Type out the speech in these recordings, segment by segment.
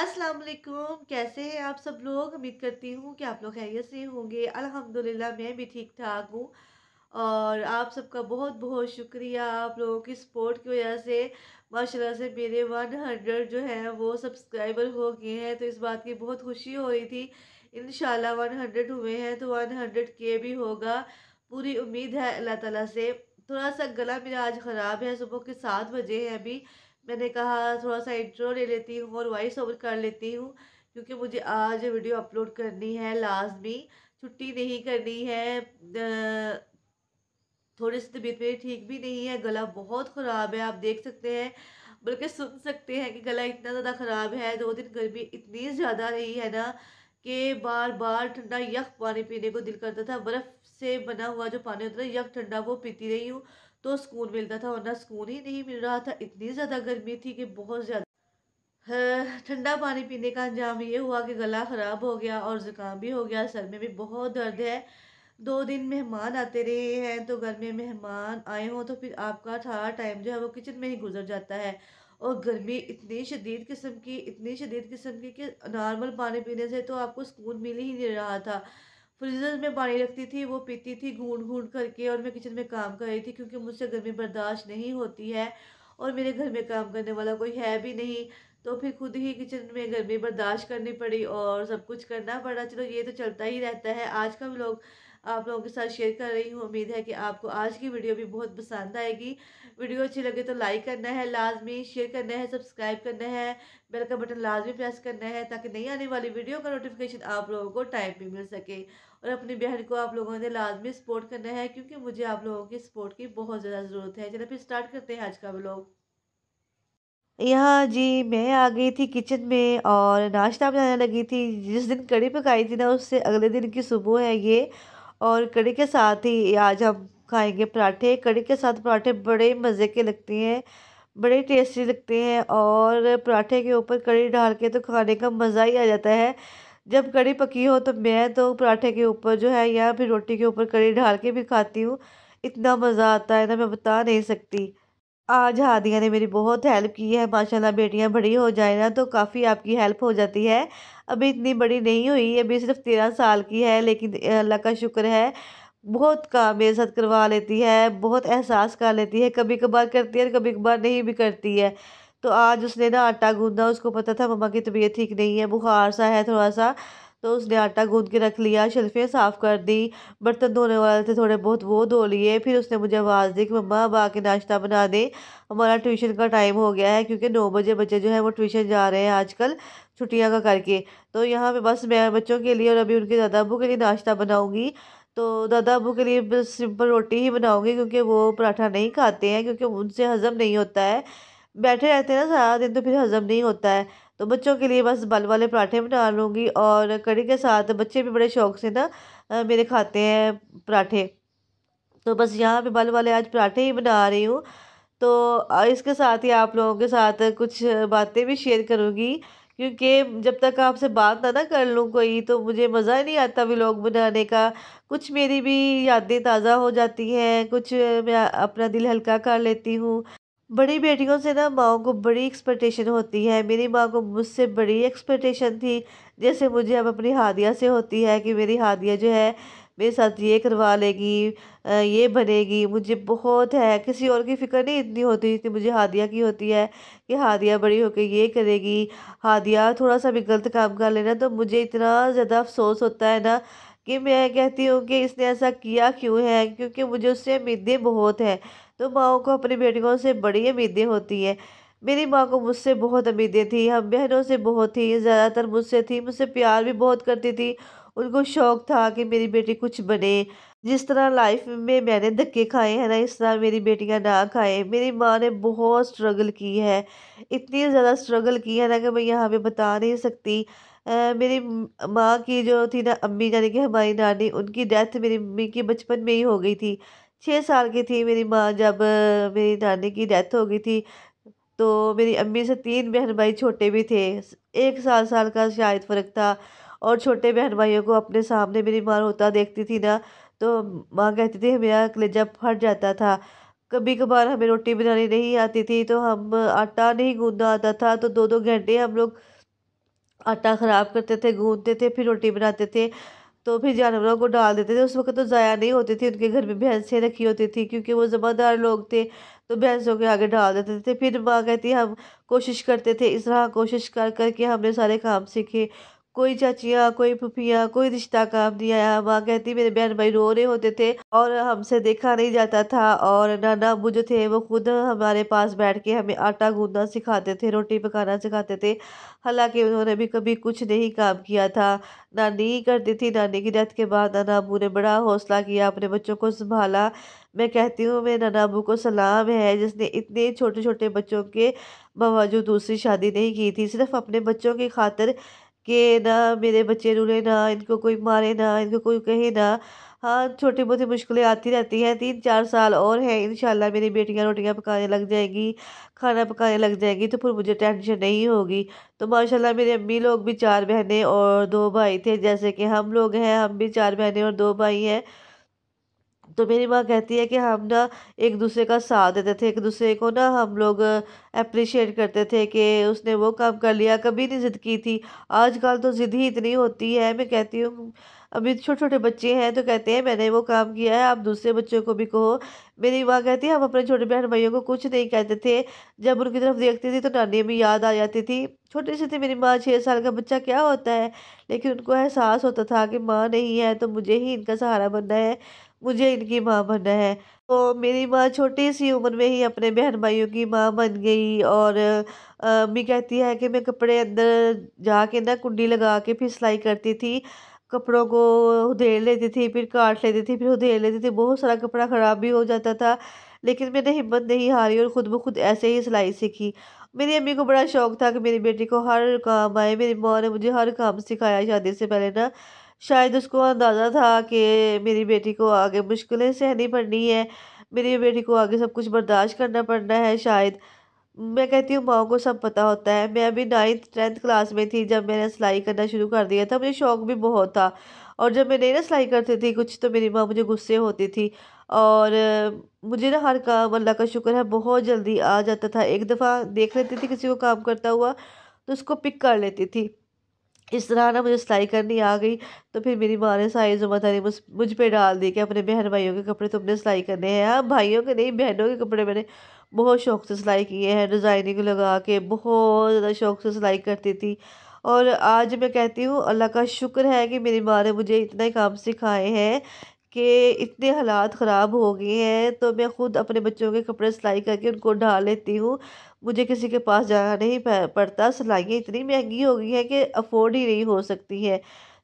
अस्सलाम वालेकुम कैसे हैं आप सब लोग उम्मीद करती हूँ कि आप लोग खैरियत से होंगे अल्हम्दुलिल्लाह मैं भी ठीक ठाक हूँ और आप सबका बहुत बहुत शुक्रिया आप लोगों की सपोर्ट की वजह से माशाल्लाह से मेरे वन हंड्रेड जो है वो सब्सक्राइबर हो गए हैं तो इस बात की बहुत खुशी हो रही थी इन वन हंड्रेड हुए हैं तो वन हंड्रेड के भी होगा पूरी उम्मीद है अल्लाह ताला से थोड़ा सा गला मेरा आज ख़राब है सुबह के सात बजे हैं अभी मैंने कहा थोड़ा सा इंट्रो ले लेती हूँ और वॉइस ओवर कर लेती हूँ क्योंकि मुझे आज वीडियो अपलोड करनी है लाजमी छुट्टी नहीं करनी है थोड़ी सी तबीयत मेरी ठीक भी नहीं है गला बहुत ख़राब है आप देख सकते हैं बल्कि सुन सकते हैं कि गला इतना ज़्यादा ख़राब है दो दिन गर्मी इतनी ज़्यादा रही है ना कि बार बार ठंडा यख पानी पीने को दिल करता था बर्फ़ से बना हुआ जो पानी होता था यख ठंडा वो पीती रही हूँ तो सुकून मिलता था वरना सुकून ही नहीं मिल रहा था इतनी ज़्यादा गर्मी थी कि बहुत ज़्यादा हम्म, ठंडा पानी पीने का अंजाम ये हुआ कि गला ख़राब हो गया और ज़ुकाम भी हो गया सर में भी बहुत दर्द है दो दिन मेहमान आते रहे हैं तो घर में मेहमान आए हों तो फिर आपका सारा टाइम जो है वो किचन में ही गुजर जाता है और गर्मी इतनी शदीद किस्म की इतनी शदीद किस्म की कि नॉर्मल पानी पीने से तो आपको सुकून मिल ही नहीं रहा था फ्रीज़र में पानी रखती थी वो पीती थी घूंढ घूंढ करके और मैं किचन में काम कर रही थी क्योंकि मुझसे गर्मी बर्दाश्त नहीं होती है और मेरे घर में काम करने वाला कोई है भी नहीं तो फिर खुद ही किचन में गर्मी बर्दाश्त करनी पड़ी और सब कुछ करना पड़ा चलो ये तो चलता ही रहता है आज का लोग आप लोगों के साथ शेयर कर रही हूँ उम्मीद है कि आपको आज की वीडियो भी बहुत पसंद आएगी वीडियो अच्छी लगे तो लाइक करना है लाजमी शेयर करना है सब्सक्राइब करना है बेल का बटन लाजमी प्रेस करना है ताकि नई आने वाली वीडियो का नोटिफिकेशन आप लोगों को टाइम पर मिल सके और अपनी बहन को आप लोगों ने लाजमी सपोर्ट करना है क्योंकि मुझे आप लोगों की सपोर्ट की बहुत ज़्यादा ज़रूरत है चलो फिर स्टार्ट करते हैं आज का ब्लॉग यहाँ जी मैं आ गई थी किचन में और नाश्ता बनाने लगी थी जिस दिन कड़ी पकाई थी ना उससे अगले दिन की सुबह है ये और कड़ी के साथ ही आज हम खाएंगे पराठे कड़ी के साथ पराठे बड़े मज़े के लगते हैं बड़े टेस्टी लगते हैं और पराठे के ऊपर कड़ी डाल के तो खाने का मज़ा ही आ जाता है जब कड़ी पकी हो तो मैं तो पराठे के ऊपर जो है या फिर रोटी के ऊपर कड़ी डाल के भी खाती हूँ इतना मज़ा आता है ना मैं बता नहीं सकती आज हादिया ने मेरी बहुत हेल्प की है माशाल्लाह बेटियाँ बड़ी हो जाए ना तो काफ़ी आपकी हेल्प हो जाती है अभी इतनी बड़ी नहीं हुई अभी सिर्फ तेरह साल की है लेकिन अल्लाह का शुक्र है बहुत काम मेरे साथ करवा लेती है बहुत एहसास कर लेती है कभी कभार करती है और कभी कभार नहीं भी करती है तो आज उसने ना आटा गूंदा उसको पता था मम्मा की तबीयत ठीक नहीं है बुखार सा है थोड़ा सा तो उसने आटा गूंद के रख लिया शेल्फियाँ साफ़ कर दी बर्तन धोने वाले थे थोड़े बहुत वो धो लिए फिर उसने मुझे आवाज़ दी कि मम्मा अब आके नाश्ता बना दें हमारा ट्यूशन का टाइम हो गया है क्योंकि नौ बजे बच्चे जो है वो ट्यूशन जा रहे हैं आजकल छुट्टियाँ का करके तो यहाँ पे बस मैं बच्चों के लिए और अभी उनके दादा अबू के लिए नाश्ता बनाऊँगी तो दादा अबू के लिए बस सिंपल रोटी ही बनाऊँगी क्योंकि वो पराठा नहीं खाते हैं क्योंकि उनसे हज़म नहीं होता है बैठे रहते हैं ना सारा दिन तो फिर हज़म नहीं होता है तो बच्चों के लिए बस बल वाले पराठे बना लूँगी और कड़ी के साथ बच्चे भी बड़े शौक से ना मेरे खाते हैं पराठे तो बस यहाँ पे बल वाले आज पराठे ही बना रही हूँ तो इसके साथ ही आप लोगों के साथ कुछ बातें भी शेयर करूँगी क्योंकि जब तक आपसे बात ना ना कर लूँ कोई तो मुझे मज़ा ही नहीं आता व्लॉग बनाने का कुछ मेरी भी यादें ताज़ा हो जाती हैं कुछ मैं अपना दिल हल्का कर लेती हूँ बड़ी बेटियों से ना माओ को बड़ी एक्सपेक्टेशन होती है मेरी माँ को मुझसे बड़ी एक्सपेक्टेशन थी जैसे मुझे अब अपनी हादिया से होती है कि मेरी हादिया जो है मेरे साथ ये करवा लेगी ये बनेगी मुझे बहुत है किसी और की फ़िक्र नहीं इतनी होती जितनी मुझे हादिया की होती है कि हादिया बड़ी होकर ये करेगी हादिया थोड़ा सा भी गलत काम कर लेना तो मुझे इतना ज़्यादा अफसोस होता है ना कि मैं कहती हूँ कि इसने ऐसा किया क्यों है क्योंकि मुझे उससे उम्मीदें बहुत हैं तो माओ को अपनी बेटियों से बड़ी उम्मीदें होती हैं मेरी माँ को मुझसे बहुत उम्मीदें थी हम बहनों से बहुत थी ज़्यादातर मुझसे थी मुझसे प्यार भी बहुत करती थी उनको शौक़ था कि मेरी बेटी कुछ बने जिस तरह लाइफ में मैंने धक्के खाए हैं ना इस तरह मेरी बेटियां ना खाएं मेरी माँ ने बहुत स्ट्रगल की है इतनी ज़्यादा स्ट्रगल की है ना कि मैं यहाँ पे बता नहीं सकती आ, मेरी माँ की जो थी ना अम्मी यानी कि हमारी नानी उनकी डेथ मेरी अम्मी की बचपन में ही हो गई थी छः साल की थी मेरी माँ जब मेरी नानी की डेथ हो गई थी तो मेरी अम्मी से तीन बहन भाई छोटे भी थे एक साल साल का शायद फ़र्क था और छोटे बहन भाइयों को अपने सामने मेरी माँ रोता देखती थी ना तो माँ कहती थी मेरा कलेजा फट जाता था कभी कभार हमें रोटी बनानी नहीं आती थी तो हम आटा नहीं गूंदा आता था तो दो दो घंटे हम लोग आटा ख़राब करते थे गूंदते थे फिर रोटी बनाते थे तो फिर जानवरों को डाल देते थे उस वक्त तो ज़ाया नहीं होती थी उनके घर में भैंसें रखी होती थी क्योंकि वो ज़मादार लोग थे तो भैंसों के आगे डाल देते थे फिर माँ कहती हम कोशिश करते थे इस तरह कोशिश कर करके हमने सारे काम सीखे कोई चाचिया कोई फुफिया कोई रिश्ता काम नहीं आया माँ कहती मेरे बहन भाई रो रहे होते थे और हमसे देखा नहीं जाता था और नाना अबू जो थे वो खुद हमारे पास बैठ के हमें आटा गूंदना सिखाते थे रोटी पकाना सिखाते थे हालांकि उन्होंने भी कभी कुछ नहीं काम किया था नानी ही करती थी नानी की डेथ के बाद नाना अबू ने बड़ा हौसला किया अपने बच्चों को संभाला मैं कहती हूँ मेरे नाना अबू को सलाम है जिसने इतने छोटे छोटे बच्चों के बावजूद दूसरी शादी नहीं की थी सिर्फ अपने बच्चों की खातर कि ना मेरे बच्चे रुले ना इनको कोई मारे ना इनको कोई कहे ना हाँ छोटी मोटी मुश्किलें आती रहती हैं तीन चार साल और हैं इंशाल्लाह मेरी बेटियाँ रोटियाँ पकाने लग जाएंगी खाना पकाने लग जाएंगी तो फिर मुझे टेंशन नहीं होगी तो माशाल्लाह मेरी अम्मी लोग भी चार बहनें और दो भाई थे जैसे कि हम लोग हैं हम भी चार बहनें और दो भाई हैं तो मेरी माँ कहती है कि हम ना एक दूसरे का साथ देते थे एक दूसरे को ना हम लोग अप्रिशिएट करते थे कि उसने वो काम कर लिया कभी नहीं ज़िद की थी आजकल तो ज़िद ही इतनी होती है मैं कहती हूँ अभी छोटे छोटे बच्चे हैं तो कहते हैं मैंने वो काम किया है आप दूसरे बच्चों को भी कहो मेरी माँ कहती है हम अपने छोटे बहन भाइयों को कुछ नहीं कहते थे जब उनकी तरफ देखती थी तो नानी में याद आ जाती थी छोटी से थी मेरी माँ छः साल का बच्चा क्या होता है लेकिन उनको एहसास होता था कि माँ नहीं है तो मुझे ही इनका सहारा बनना है मुझे इनकी माँ बनना है तो मेरी माँ छोटी सी उम्र में ही अपने बहन भाइयों की माँ बन गई और अम्मी कहती है कि मैं कपड़े अंदर जाके ना कुंडी लगा के फिर सिलाई करती थी कपड़ों को उधेड़ लेती थी फिर काट लेती थी फिर उधेड़ लेती थी बहुत सारा कपड़ा ख़राब भी हो जाता था लेकिन मैंने हिम्मत नहीं हारी और ख़ुद ब खुद ऐसे ही सिलाई सीखी मेरी अम्मी को बड़ा शौक था कि मेरी बेटी को हर काम आए मेरी माँ ने मुझे हर काम सिखाया शादी से पहले ना शायद उसको अंदाज़ा था कि मेरी बेटी को आगे मुश्किलें सहनी पड़नी है मेरी बेटी को आगे सब कुछ बर्दाश्त करना पड़ना है शायद मैं कहती हूँ माओ को सब पता होता है मैं अभी नाइन्थ टेंथ क्लास में थी जब मैंने सिलाई करना शुरू कर दिया था मुझे शौक भी बहुत था और जब मैं नहीं ना सिलाई करती थी कुछ तो मेरी माँ मुझे गुस्से होती थी और मुझे ना हर काम अल्लाह का शुक्र है बहुत जल्दी आ जाता था एक दफ़ा देख लेती थी किसी को काम करता हुआ तो उसको पिक कर लेती थी इस तरह ना मुझे सिलाई करनी आ गई तो फिर मेरी माँ ने सारी जुम्मेदारी मुझ मुझ पर डाल दी कि अपने बहन भाइयों के कपड़े तुमने सिलाई करने हैं हाँ भाइयों के नहीं बहनों के कपड़े मैंने बहुत शौक से सिलाई किए हैं डिज़ाइनिंग लगा के बहुत ज़्यादा शौक से सिलाई करती थी और आज मैं कहती हूँ अल्लाह का शुक्र है कि मेरी माँ ने मुझे इतना ही काम सिखाए हैं कि इतने हालात ख़राब हो गए हैं तो मैं ख़ुद अपने बच्चों के कपड़े सिलाई करके उनको डाल लेती हूँ मुझे किसी के पास जाना नहीं पड़ता सिलाइयाँ इतनी महंगी हो गई हैं कि अफोर्ड ही नहीं हो सकती है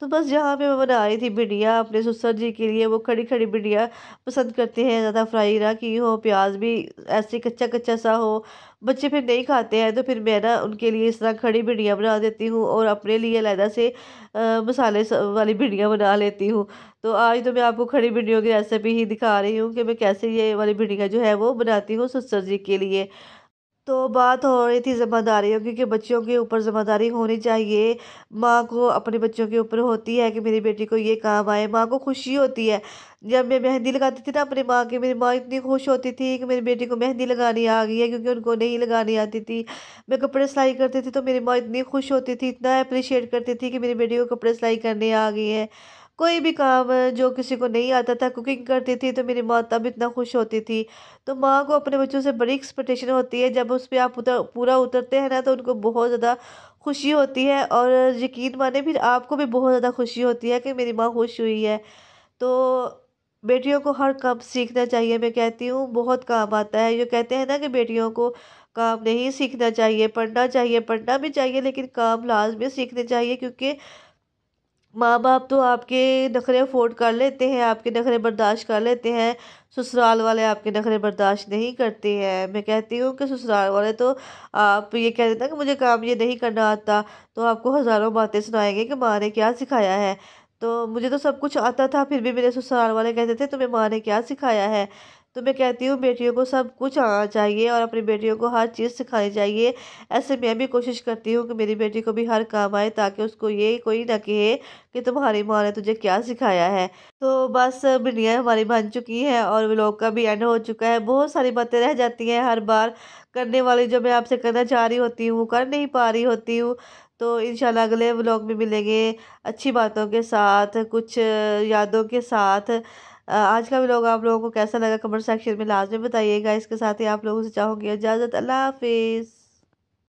तो बस जहाँ पे मैं बना रही थी भिंडिया अपने सुसर जी के लिए वो खड़ी खड़ी भिंडिया पसंद करते हैं ज़्यादा फ्राई ना की हो प्याज भी ऐसे कच्चा कच्चा सा हो बच्चे फिर नहीं खाते हैं तो फिर मैं ना उनके लिए इस तरह खड़ी भिंडियाँ बना देती हूँ और अपने लिए अलहदा से आ, मसाले वाली भिंडियाँ बना लेती हूँ तो आज तो मैं आपको खड़ी भिंडियों की रेसिपी ही दिखा रही हूँ कि मैं कैसे ये वाली भिंडियाँ जो है वो बनाती हूँ सुसर जी के लिए तो बात हो रही थी ज़िम्मेदारियों की कि बच्चों के ऊपर ज़िम्मेदारी होनी चाहिए माँ को अपने बच्चों के ऊपर होती है कि मेरी बेटी को ये काम आए माँ को खुशी होती है जब मैं मेहंदी लगाती थी ना अपनी माँ की मेरी माँ इतनी खुश होती थी कि मेरी बेटी को मेहंदी लगानी आ गई है क्योंकि उनको नहीं लगानी आती थी मैं कपड़े सिलाई करती थी तो मेरी माँ इतनी खुश होती थी इतना अप्रिशिएट करती थी कि मेरी बेटी को कपड़े सिलाई करने आ गई है कोई भी काम जो किसी को नहीं आता था कुकिंग करती थी तो मेरी माँ तब इतना खुश होती थी तो माँ को अपने बच्चों से बड़ी एक्सपेक्टेशन होती है जब उस पर आप उतर पूरा उतरते हैं ना तो उनको बहुत ज़्यादा खुशी होती है और यकीन माने फिर आपको भी बहुत ज़्यादा खुशी होती है कि मेरी माँ खुश हुई है तो बेटियों को हर काम सीखना चाहिए मैं कहती हूँ बहुत काम आता है जो कहते हैं ना कि बेटियों को काम नहीं सीखना चाहिए पढ़ना चाहिए पढ़ना भी चाहिए लेकिन काम लाजमी सीखने चाहिए क्योंकि माँ बाप तो आपके नखरे अफोर्ड कर लेते हैं आपके नखरे बर्दाश्त कर लेते हैं ससुराल वाले आपके नखरे बर्दाश्त नहीं करते हैं मैं कहती हूँ कि ससुराल वाले तो आप ये कह देते ना कि मुझे काम ये नहीं करना आता तो आपको हज़ारों बातें सुनाएंगे कि माँ ने क्या सिखाया है तो मुझे तो सब कुछ आता था फिर भी मेरे ससुराल वाले कहते थे तुम्हें माँ ने क्या सिखाया है तो मैं कहती हूँ बेटियों को सब कुछ आना चाहिए और अपनी बेटियों को हर चीज़ सिखानी चाहिए ऐसे मैं भी कोशिश करती हूँ कि मेरी बेटी को भी हर काम आए ताकि उसको ये कोई ना कहे कि तुम्हारी माँ ने तुझे क्या सिखाया है तो बस बिंडियाँ हमारी बन चुकी हैं और व्लॉग का भी एंड हो चुका है बहुत सारी बातें रह जाती हैं हर बार करने वाली जो मैं आपसे करना चाह रही होती हूँ कर नहीं पा रही होती हूँ तो इन अगले व्लॉग में मिलेंगे अच्छी बातों के साथ कुछ यादों के साथ आज का भी लोग आप लोगों को कैसा लगा कमेंट सेक्शन में लाजमी बताइएगा इसके साथ ही आप लोगों से चाहूँगी इजाज़त अल्लाह हाफिज़